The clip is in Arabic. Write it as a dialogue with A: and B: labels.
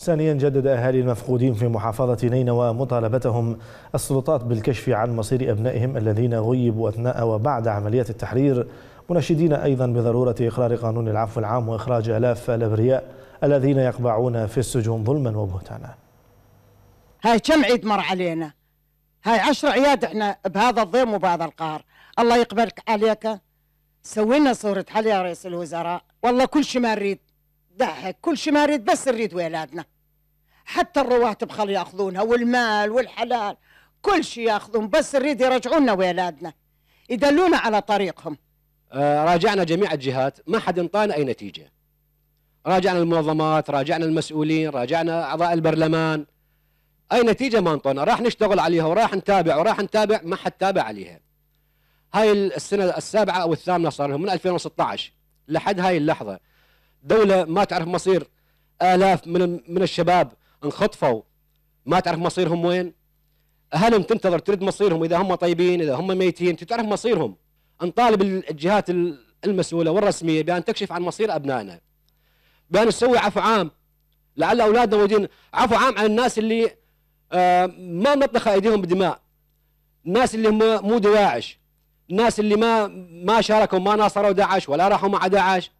A: ثانيا جدد أهالي المفقودين في محافظة نينوى مطالبتهم السلطات بالكشف عن مصير أبنائهم الذين غيبوا أثناء وبعد عمليات التحرير منشدين أيضا بضرورة إقرار قانون العفو العام وإخراج ألاف الأبرياء الذين يقبعون في السجون ظلما وبهتانا
B: هاي كم عيد مر علينا هاي عشر عياد احنا بهذا الضيم وبهذا القهر الله يقبلك عليك سوينا صورة حل يا رئيس الوزراء والله كل شيء ما نريد تضحك كل شي ما ريد بس نريد ولادنا حتى الرواتب خل ياخذونها والمال والحلال كل شي ياخذون بس نريد يرجعونا ولادنا يدلونا على طريقهم
C: آه راجعنا جميع الجهات ما حد انطانا اي نتيجه راجعنا المنظمات راجعنا المسؤولين راجعنا اعضاء البرلمان اي نتيجه ما انطونا راح نشتغل عليها وراح نتابع وراح نتابع ما حد تابع عليها هاي السنه السابعه او الثامنه صار لهم من 2016 لحد هاي اللحظه دولة ما تعرف مصير آلاف من من الشباب انخطفوا ما تعرف مصيرهم وين أهلهم تنتظر ترد مصيرهم إذا هم طيبين إذا هم ميتين تعرف مصيرهم نطالب الجهات المسؤولة والرسمية بأن تكشف عن مصير أبنائنا بأن تسوي عفو عام لعل أولادنا موجودين عفو عام عن الناس اللي آه، ما نطلق أيديهم بدماء الناس اللي هم مو دواعش الناس اللي ما ما شاركوا ما ناصروا داعش ولا راحوا مع داعش